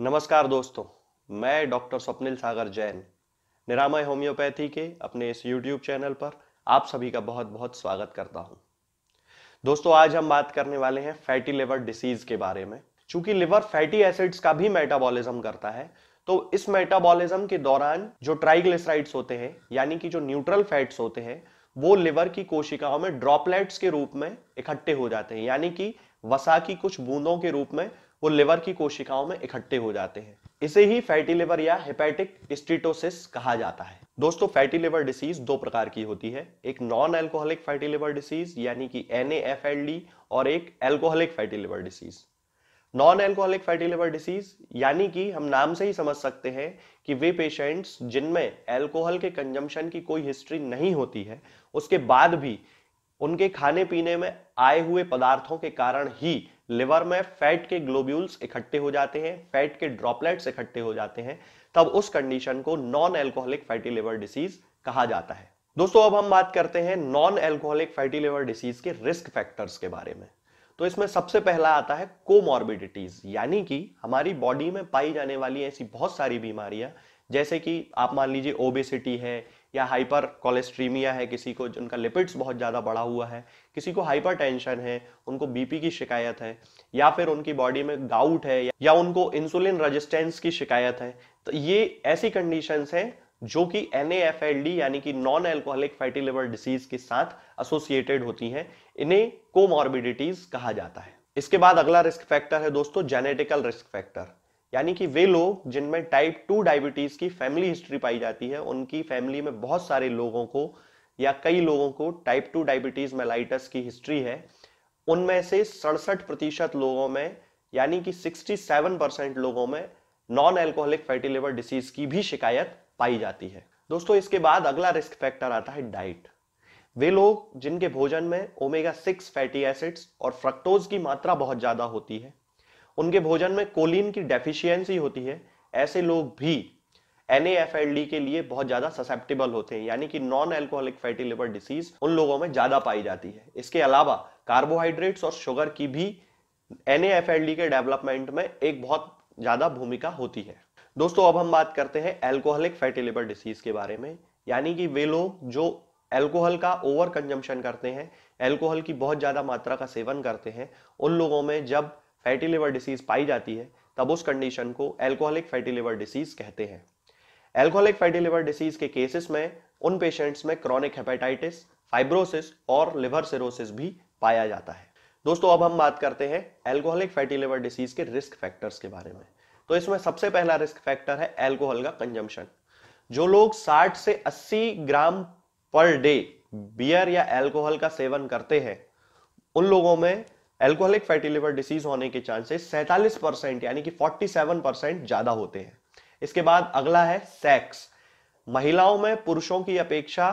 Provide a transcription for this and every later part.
नमस्कार दोस्तों मैं डॉक्टर स्वप्निल सागर जैन निरामय होम्योपैथी के अपने इस यूट्यूब चैनल पर आप सभी का बहुत बहुत स्वागत करता हूं दोस्तों आज हम बात करने वाले हैं फैटी लिवर डिसीज के बारे में चूंकि लिवर फैटी एसिड्स का भी मेटाबॉलिज्म करता है तो इस मेटाबॉलिज्म के दौरान जो ट्राइग्लिसराइड्स होते हैं यानी कि जो न्यूट्रल फैट्स होते हैं वो लिवर की कोशिकाओं में ड्रॉपलेट्स के रूप में इकट्ठे हो जाते हैं यानी कि वसा की कुछ बूंदों के रूप में वो लिवर की कोशिकाओं में इकट्ठे हो जाते हैं इसे ही फैटी लिवर या हेपेटिक स्टीटोसिस कहा जाता है दोस्तों फैटी लिवर डिसीज दो प्रकार की होती है एक non alcoholic fatty liver disease यानी कि एन और एक alcoholic fatty liver disease non alcoholic fatty liver disease यानी कि हम नाम से ही समझ सकते हैं कि वे पेशेंट्स जिनमें एल्कोहल के कंजम्पशन की कोई हिस्ट्री नहीं होती है उसके बाद भी उनके खाने पीने में आए हुए पदार्थों के कारण ही लिवर में फैट के ग्लोब्यूल्स इकट्ठे हो जाते हैं फैट के ड्रॉपलेट्स इकट्ठे हो जाते हैं तब उस कंडीशन को non alcoholic fatty liver disease कहा जाता है दोस्तों अब हम बात करते हैं non alcoholic fatty liver disease के रिस्क फैक्टर्स के बारे में तो इसमें सबसे पहला आता है कोमॉर्बिडिटीज यानी कि हमारी बॉडी में पाई जाने वाली ऐसी बहुत सारी बीमारियां जैसे कि आप मान लीजिए ओबेसिटी है या हाइपर कोलेस्ट्रीमिया है किसी को जिनका लिपिड्स बहुत ज़्यादा बढ़ा हुआ है किसी को हाइपर टेंशन है उनको बीपी की शिकायत है या फिर उनकी बॉडी में गाउट है या उनको इंसुलिन रेजिस्टेंस की शिकायत है तो ये ऐसी कंडीशंस हैं जो कि एन यानी कि non alcoholic fatty liver disease के साथ एसोसिएटेड होती हैं इन्हें कोमॉर्बिडिटीज कहा जाता है इसके बाद अगला रिस्क फैक्टर है दोस्तों जेनेटिकल रिस्क फैक्टर यानी कि वे लोग जिनमें टाइप टू डायबिटीज की फैमिली हिस्ट्री पाई जाती है उनकी फैमिली में बहुत सारे लोगों को या कई लोगों को टाइप टू डायबिटीज मेलाइटस की हिस्ट्री है उनमें से सड़सठ प्रतिशत लोगों में यानी कि 67 परसेंट लोगों में non alcoholic fatty liver disease की भी शिकायत पाई जाती है दोस्तों इसके बाद अगला रिस्क फैक्टर आता है डाइट वे लोग जिनके भोजन में ओमेगा सिक्स फैटी एसिड्स और फ्रक्टोज की मात्रा बहुत ज्यादा होती है उनके भोजन में कोलिन की डेफिशियंसी होती है ऐसे लोग भी एन के लिए बहुत ज्यादा ससेप्टेबल होते हैं यानी कि non alcoholic fatty liver disease उन लोगों में ज्यादा पाई जाती है इसके अलावा कार्बोहाइड्रेट्स और शुगर की भी एन के डेवलपमेंट में एक बहुत ज्यादा भूमिका होती है दोस्तों अब हम बात करते हैं एल्कोहलिक फैटी लिवर डिसीज के बारे में यानी कि वे लोग जो एल्कोहल का ओवर कंजम्पशन करते हैं एल्कोहल की बहुत ज़्यादा मात्रा का सेवन करते हैं उन लोगों में जब फैटी लिवर डिसीज पाई जाती है तब उस कंडीशन को एल्कोहलिक फैटी लिवर डिसीज कहते हैं एल्कोहलिक फैटी लिवर डिसीज के केसेस में उन पेशेंट्स में क्रॉनिक हेपेटाइटिस फाइब्रोसिस और लिवर सिरोसिस भी पाया जाता है दोस्तों अब हम बात करते हैं एल्कोहलिक फैटी लिवर डिसीज के रिस्क फैक्टर्स के बारे में तो इसमें सबसे पहला रिस्क फैक्टर है एल्कोहल का कंजम्पशन जो लोग 60 से 80 ग्राम पर डे बियर या एल्कोहल का सेवन करते हैं उन लोगों में एल्कोहलिक फैटी लिवर डिसीज होने के चांसेस सैतालीस परसेंट यानी कि 47 परसेंट ज्यादा होते हैं इसके बाद अगला है सेक्स महिलाओं में पुरुषों की अपेक्षा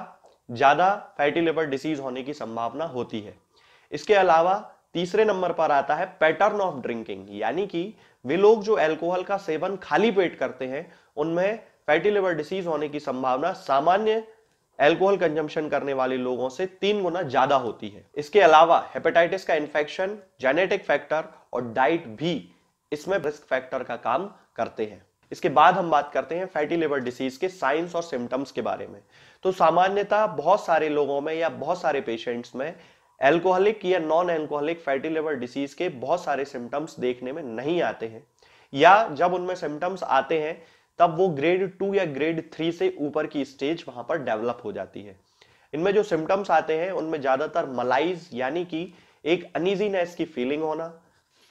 ज्यादा फैटी लिवर डिसीज होने की संभावना होती है इसके अलावा तीसरे नंबर पर आता है पैटर्न ऑफ ड्रिंकिंग यानी कि वे लोग जो एल्कोहल का सेवन खाली पेट करते हैं उनमें फैटी लिवर डिसीज होने की संभावना सामान्य एल्कोहल कंजम्पशन करने वाले लोगों से तीन गुना ज्यादा होती है इसके अलावा हेपेटाइटिस का इन्फेक्शन जेनेटिक फैक्टर और डाइट भी इसमें रिस्क फैक्टर का काम करते हैं इसके बाद हम बात करते हैं फैटी लिवर डिसीज के साइंस और सिम्टम्स के बारे में तो सामान्यतः बहुत सारे लोगों में या बहुत सारे पेशेंट्स में एल्कोहलिक या non alcoholic fatty liver disease के बहुत सारे सिम्टम्स देखने में नहीं आते हैं या जब उनमें सिम्टम्स आते हैं तब वो ग्रेड टू या ग्रेड थ्री से ऊपर की स्टेज वहां पर डेवलप हो जाती है इनमें जो सिम्टम्स आते हैं उनमें ज्यादातर मलाइज यानी कि एक अनइजीनेस की फीलिंग होना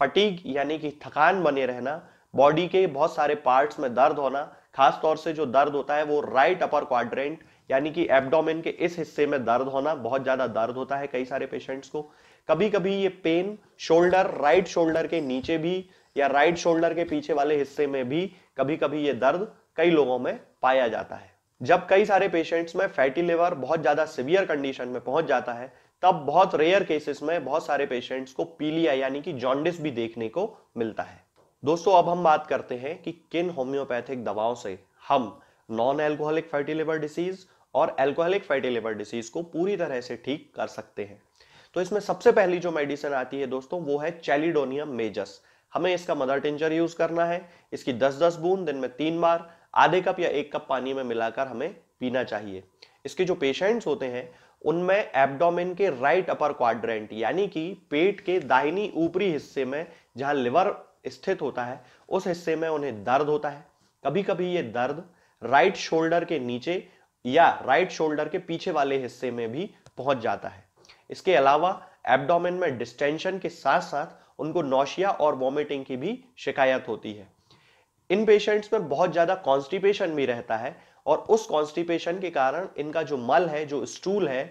फटीग यानी कि थकान बने रहना बॉडी के बहुत सारे पार्ट्स में दर्द होना खास तौर से जो दर्द होता है वो राइट अपर क्वाड्रेंट यानी कि एब्डोमेन के इस हिस्से में दर्द होना बहुत ज़्यादा दर्द होता है कई सारे पेशेंट्स को कभी कभी ये पेन शोल्डर राइट शोल्डर के नीचे भी या राइट शोल्डर के पीछे वाले हिस्से में भी कभी कभी ये दर्द कई लोगों में पाया जाता है जब कई सारे पेशेंट्स में फैटी लिवर बहुत ज़्यादा सिवियर कंडीशन में पहुंच जाता है तब बहुत रेयर केसेस में बहुत सारे पेशेंट्स को पीलिया यानी कि जॉन्डिस भी देखने को मिलता है दोस्तों अब हम बात करते हैं कि किन होम्योपैथिक दवाओं से हम non alcoholic fatty liver disease और एल्कोहलिक फैटी लिवर डिसीज को पूरी तरह से ठीक कर सकते हैं तो इसमें सबसे पहली जो मेडिसिन आती है दोस्तों वो है चैलिडोनियम मेजस हमें इसका मदर टिंचर यूज करना है इसकी 10-10 बूंद दिन में तीन बार आधे कप या एक कप पानी में मिलाकर हमें पीना चाहिए इसके जो पेशेंट्स होते हैं उनमें एब्डोमेन के राइट अपर क्वाड्रेंट यानी कि पेट के दाहिनी ऊपरी हिस्से में जहां लिवर स्थित होता है उस हिस्से में उन्हें दर्द होता है कभी कभी ये दर्द राइट शोल्डर के नीचे या राइट शोल्डर के पीछे वाले हिस्से में भी पहुंच जाता है इसके अलावा एब्डोमेन में डिस्टेंशन के साथ साथ उनको नौशिया और वॉमिटिंग की भी शिकायत होती है इन पेशेंट्स में बहुत ज़्यादा कॉन्स्टिपेशन भी रहता है और उस कॉन्स्टिपेशन के कारण इनका जो मल है जो स्टूल है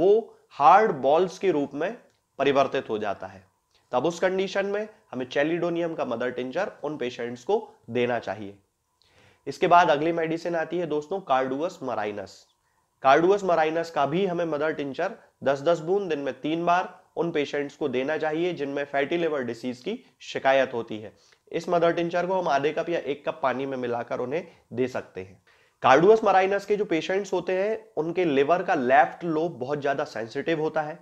वो हार्ड बॉल्स के रूप में परिवर्तित हो जाता है तब उस कंडीशन में हमें चेलिडोनियम का मदर टिंचर उन पेशेंट्स को देना चाहिए इसके बाद अगली मेडिसिन आती है दोस्तों कार्डुअस मराइनस कार्डुअस मराइनस का भी हमें मदर टिंचर 10-10 बूंद दिन में तीन बार उन पेशेंट्स को देना चाहिए जिनमें फैटी लिवर डिसीज की शिकायत होती है इस मदर टिंचर को हम आधे कप या एक कप पानी में मिलाकर उन्हें दे सकते हैं कार्डुअस मराइनस के जो पेशेंट्स होते हैं उनके लिवर का लेफ्ट लोब बहुत ज़्यादा सेंसिटिव होता है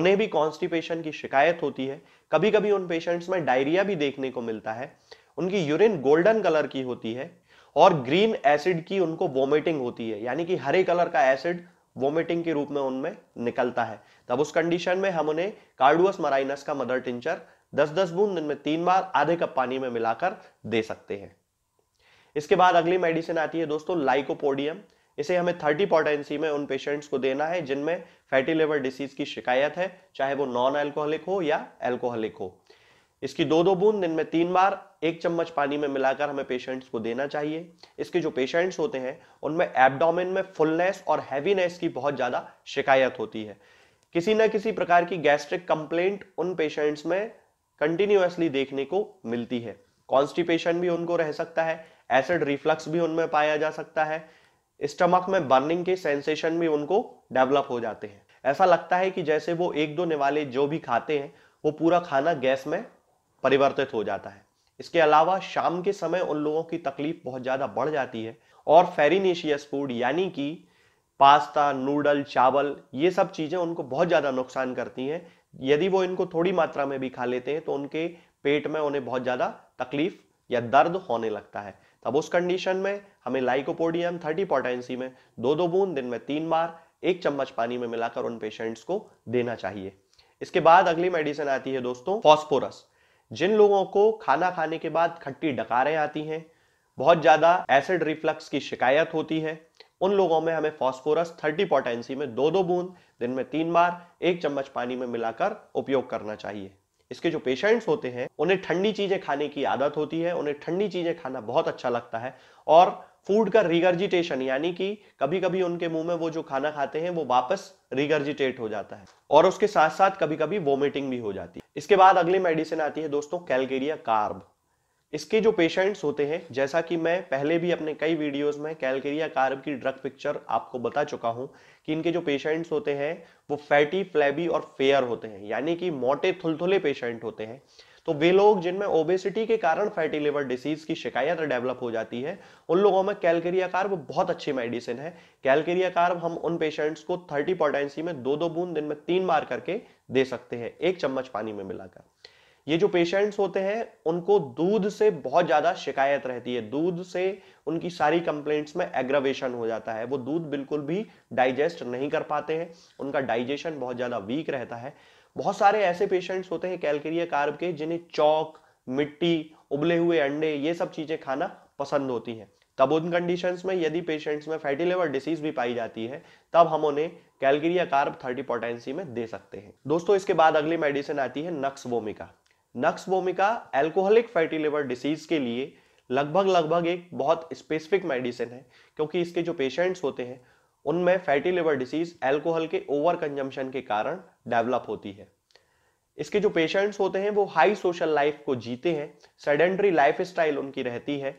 उन्हें भी कॉन्स्टिपेशन की शिकायत होती है कभी कभी उन पेशेंट्स में डायरिया भी देखने को मिलता है उनकी यूरिन गोल्डन कलर की होती है और ग्रीन एसिड की उनको वोमिटिंग होती है यानी कि हरे कलर का एसिड वोमिटिंग के रूप में उनमें निकलता है तब उस कंडीशन में हम उन्हें कार्डुअस मराइनस का मदर टिंचर दस दस बूंद दिन में तीन बार आधे कप पानी में मिलाकर दे सकते हैं इसके बाद अगली मेडिसिन आती है दोस्तों लाइकोपोडियम इसे हमें थर्टी पोटेंसी में उन पेशेंट्स को देना है जिनमें फैटी लिवर डिसीज की शिकायत है चाहे वो नॉन अल्कोहलिक हो या अल्कोहलिक हो इसकी दो दो बूंद दिन में तीन बार एक चम्मच पानी में मिलाकर हमें पेशेंट्स को देना चाहिए इसके जो पेशेंट्स होते हैं उनमें एब्डोमेन में फुलनेस और हैवीनेस की बहुत ज़्यादा शिकायत होती है किसी न किसी प्रकार की गैस्ट्रिक कंप्लेंट उन पेशेंट्स में कंटिन्यूसली देखने को मिलती है कॉन्स्टिपेशन भी उनको रह सकता है एसिड रिफ्लक्स भी उनमें पाया जा सकता है स्टमक में बर्निंग के सेंसेशन भी उनको डेवलप हो जाते हैं ऐसा लगता है कि जैसे वो एक दो निवाले जो भी खाते हैं वो पूरा खाना गैस में परिवर्तित हो जाता है इसके अलावा शाम के समय उन लोगों की तकलीफ बहुत ज़्यादा बढ़ जाती है और फेरिनेशियस फूड यानी कि पास्ता नूडल चावल ये सब चीज़ें उनको बहुत ज़्यादा नुकसान करती हैं यदि वो इनको थोड़ी मात्रा में भी खा लेते हैं तो उनके पेट में उन्हें बहुत ज़्यादा तकलीफ या दर्द होने लगता है तब उस कंडीशन में हमें लाइकोपोडियम थर्टी पोटेंसी में दो दो बूंद दिन में तीन बार एक चम्मच पानी में मिलाकर उन पेशेंट्स को देना चाहिए इसके बाद अगली मेडिसिन आती है दोस्तों फॉस्फोरस जिन लोगों को खाना खाने के बाद खट्टी डकारें आती हैं बहुत ज़्यादा एसिड रिफ्लक्स की शिकायत होती है उन लोगों में हमें फॉस्फोरस थर्टी पोटेंसी में दो दो बूंद दिन में तीन बार एक चम्मच पानी में मिलाकर उपयोग करना चाहिए इसके जो पेशेंट्स होते हैं उन्हें ठंडी चीज़ें खाने की आदत होती है उन्हें ठंडी चीज़ें खाना बहुत अच्छा लगता है और फूड का रिगर्जिटेशन यानी कि कभी कभी उनके मुंह में वो जो खाना खाते हैं वो वापस रिगर्जिटेट हो जाता है और उसके साथ साथ कभी कभी वोमिटिंग भी हो जाती है इसके बाद अगली मेडिसिन आती है दोस्तों कैलकेरिया कार्ब इसके जो पेशेंट्स होते हैं जैसा कि मैं पहले भी अपने कई वीडियोस में कैलकेरिया कार्ब की ड्रग पिक्चर आपको बता चुका हूं कि इनके जो पेशेंट्स होते हैं वो फैटी फ्लैबी और फेयर होते हैं यानी कि मोटे थुलथुले पेशेंट होते हैं तो वे लोग जिनमें ओबेसिटी के कारण फैटी लिवर डिसीज की शिकायत डेवलप हो जाती है उन लोगों में कैलकेरिया कार्ब बहुत अच्छी मेडिसिन है कैलकेरिया कार्ब हम उन पेशेंट्स को थर्टी पोटेंसी में दो दो बूंद दिन में तीन बार करके दे सकते हैं एक चम्मच पानी में मिलाकर ये जो पेशेंट्स होते हैं उनको दूध से बहुत ज़्यादा शिकायत रहती है दूध से उनकी सारी कंप्लेंट्स में एग्रवेशन हो जाता है वो दूध बिल्कुल भी डाइजेस्ट नहीं कर पाते हैं उनका डाइजेशन बहुत ज़्यादा वीक रहता है बहुत सारे ऐसे पेशेंट्स होते हैं कैलकेरिया कार्ब के जिन्हें चौक मिट्टी उबले हुए अंडे ये सब चीज़ें खाना पसंद होती है तब उन कंडीशंस में यदि पेशेंट्स में फैटी लिवर डिसीज भी पाई जाती है तब हम उन्हें कैलकेरिया कार्ब थर्टी पोटेंसी में दे सकते हैं दोस्तों इसके बाद अगली मेडिसिन आती है nux vomica nux vomica alcoholic fatty liver disease के लिए लगभग लगभग एक बहुत स्पेसिफिक मेडिसिन है क्योंकि इसके जो पेशेंट्स होते हैं उनमें फैटी लिवर डिसीज एल्कोहल के ओवर कंजम्पशन के कारण डेवलप होती है इसके जो पेशेंट्स होते हैं वो हाई सोशल लाइफ को जीते हैं सेडेंट्री लाइफ स्टाइल उनकी रहती है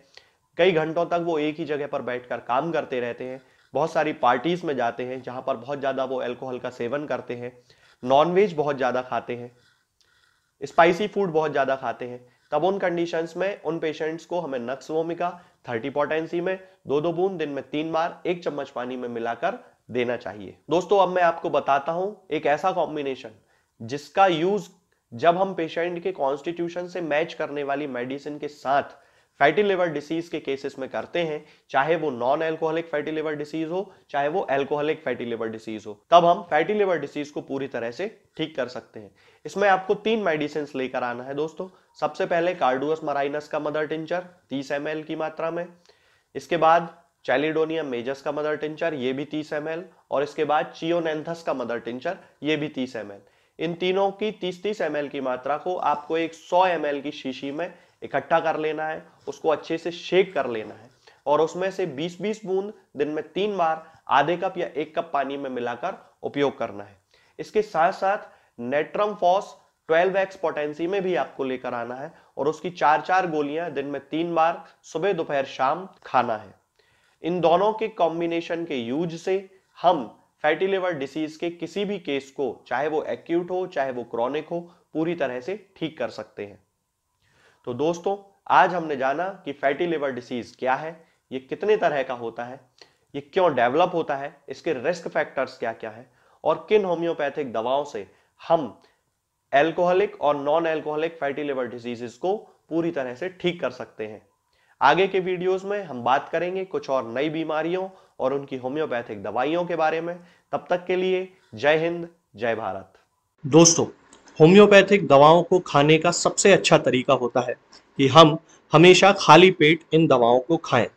कई घंटों तक वो एक ही जगह पर बैठकर काम करते रहते हैं बहुत सारी पार्टीज में जाते हैं जहां पर बहुत ज़्यादा वो एल्कोहल का सेवन करते हैं नॉनवेज बहुत ज़्यादा खाते हैं स्पाइसी फूड बहुत ज़्यादा खाते हैं तब उन कंडीशंस में उन पेशेंट्स को हमें नक्स वोमिका थर्टी पोटेंसी में दो दो बूंद दिन में तीन बार एक चम्मच पानी में मिलाकर देना चाहिए दोस्तों अब मैं आपको बताता हूं एक ऐसा कॉम्बिनेशन जिसका यूज जब हम पेशेंट के कॉन्स्टिट्यूशन से मैच करने वाली मेडिसिन के साथ फैटी लिवर डिसीज के केसेस में करते हैं चाहे वो non alcoholic fatty liver disease हो चाहे वो एल्कोहलिक फैटी लिवर डिसीज हो तब हम फैटी लिवर डिसीज को पूरी तरह से ठीक कर सकते हैं इसमें आपको तीन मेडिसिन लेकर आना है दोस्तों सबसे पहले कार्डुअस मराइनस का मदर टिंचर तीस एम की मात्रा में इसके बाद चैलिडोनियम मेजस का मदर टिंचर ये भी तीस एम और इसके बाद चियोनेंथस का मदर टिंचर ये भी तीस एम इन तीनों की तीस तीस एम की मात्रा को आपको एक सौ एम की शीशी में इकट्ठा कर लेना है उसको अच्छे से शेक कर लेना है और उसमें से बीस बीस बूंद दिन में तीन बार आधे कप या एक कप पानी में मिलाकर उपयोग करना है इसके साथ साथ natrum phos twelve X potency में भी आपको लेकर आना है और उसकी चार चार गोलियां दिन में तीन बार सुबह दोपहर शाम खाना है इन दोनों के कॉम्बिनेशन के यूज से हम फैटी लिवर डिसीज के किसी भी केस को चाहे वो एक्यूट हो चाहे वो क्रॉनिक हो पूरी तरह से ठीक कर सकते हैं तो दोस्तों आज हमने जाना कि फैटी लिवर डिसीज क्या है ये कितने तरह का होता है ये क्यों डेवलप होता है इसके रिस्क फैक्टर्स क्या क्या है और किन होम्योपैथिक दवाओं से हम एल्कोहलिक और non alcoholic fatty liver diseases को पूरी तरह से ठीक कर सकते हैं आगे के वीडियोस में हम बात करेंगे कुछ और नई बीमारियों और उनकी होम्योपैथिक दवाइयों के बारे में तब तक के लिए जय हिंद जय भारत दोस्तों होम्योपैथिक दवाओं को खाने का सबसे अच्छा तरीका होता है कि हम हमेशा खाली पेट इन दवाओं को खाएं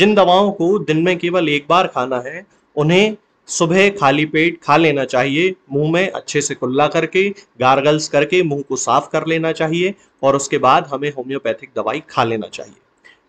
जिन दवाओं को दिन में केवल एक बार खाना है उन्हें सुबह खाली पेट खा लेना चाहिए मुंह में अच्छे से कुल्ला करके गार्गल्स करके मुंह को साफ कर लेना चाहिए और उसके बाद हमें होम्योपैथिक दवाई खा लेना चाहिए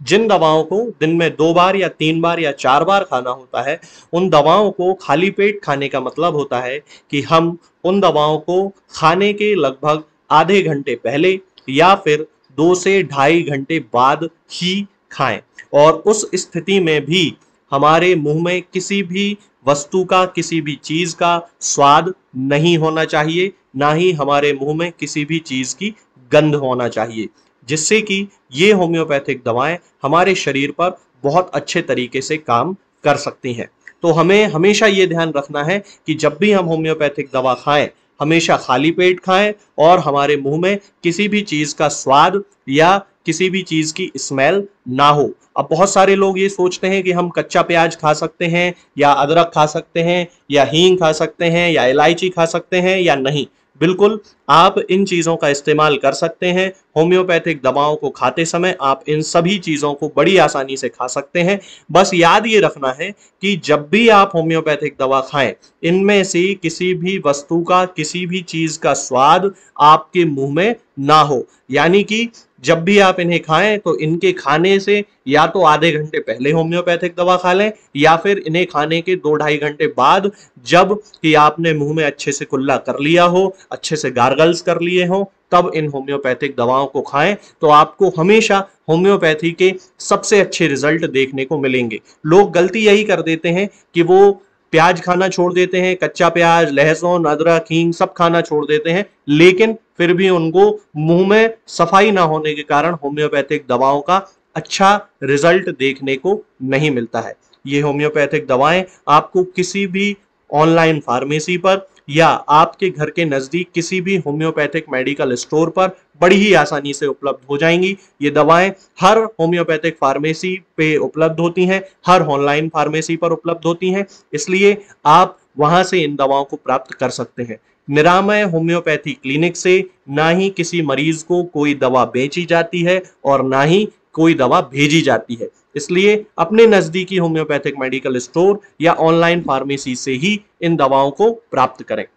जिन दवाओं को दिन में दो बार या तीन बार या चार बार खाना होता है उन दवाओं को खाली पेट खाने का मतलब होता है कि हम उन दवाओं को खाने के लगभग आधे घंटे पहले या फिर दो से ढाई घंटे बाद ही खाएं और उस स्थिति में भी हमारे मुंह में किसी भी वस्तु का किसी भी चीज का स्वाद नहीं होना चाहिए ना ही हमारे मुंह में किसी भी चीज की गंध होना चाहिए जिससे कि ये होम्योपैथिक दवाएं हमारे शरीर पर बहुत अच्छे तरीके से काम कर सकती हैं तो हमें हमेशा ये ध्यान रखना है कि जब भी हम होम्योपैथिक दवा खाएं हमेशा खाली पेट खाएं और हमारे मुंह में किसी भी चीज़ का स्वाद या किसी भी चीज़ की स्मेल ना हो अब बहुत सारे लोग ये सोचते हैं कि हम कच्चा प्याज खा सकते हैं या अदरक खा सकते हैं या हींग खा सकते हैं या इलायची खा सकते हैं या नहीं बिल्कुल आप इन चीज़ों का इस्तेमाल कर सकते हैं होम्योपैथिक दवाओं को खाते समय आप इन सभी चीज़ों को बड़ी आसानी से खा सकते हैं बस याद ये रखना है कि जब भी आप होम्योपैथिक दवा खाएं इनमें से किसी भी वस्तु का किसी भी चीज़ का स्वाद आपके मुंह में ना हो यानी कि जब भी आप इन्हें खाएं तो इनके खाने से या तो आधे घंटे पहले होम्योपैथिक दवा खा लें या फिर इन्हें खाने के दो ढाई घंटे बाद जब कि आपने मुंह में अच्छे से कुल्ला कर लिया हो अच्छे से गार्गल्स कर लिए हो तब इन होम्योपैथिक दवाओं को खाएं तो आपको हमेशा होम्योपैथी के सबसे अच्छे रिजल्ट देखने को मिलेंगे लोग गलती यही कर देते हैं कि वो प्याज खाना छोड़ देते हैं कच्चा प्याज लहसुन अदरक हींग सब खाना छोड़ देते हैं लेकिन फिर भी उनको मुंह में सफाई ना होने के कारण होम्योपैथिक दवाओं का अच्छा रिजल्ट देखने को नहीं मिलता है ये होम्योपैथिक दवाएं आपको किसी भी ऑनलाइन फार्मेसी पर या आपके घर के नज़दीक किसी भी होम्योपैथिक मेडिकल स्टोर पर बड़ी ही आसानी से उपलब्ध हो जाएंगी ये दवाएं हर होम्योपैथिक फार्मेसी पे उपलब्ध होती हैं हर ऑनलाइन फार्मेसी पर उपलब्ध होती हैं इसलिए आप वहां से इन दवाओं को प्राप्त कर सकते हैं निरामय होम्योपैथी क्लिनिक से ना ही किसी मरीज को कोई दवा बेची जाती है और ना ही कोई दवा भेजी जाती है इसलिए अपने नजदीकी होम्योपैथिक मेडिकल स्टोर या ऑनलाइन फार्मेसी से ही इन दवाओं को प्राप्त करें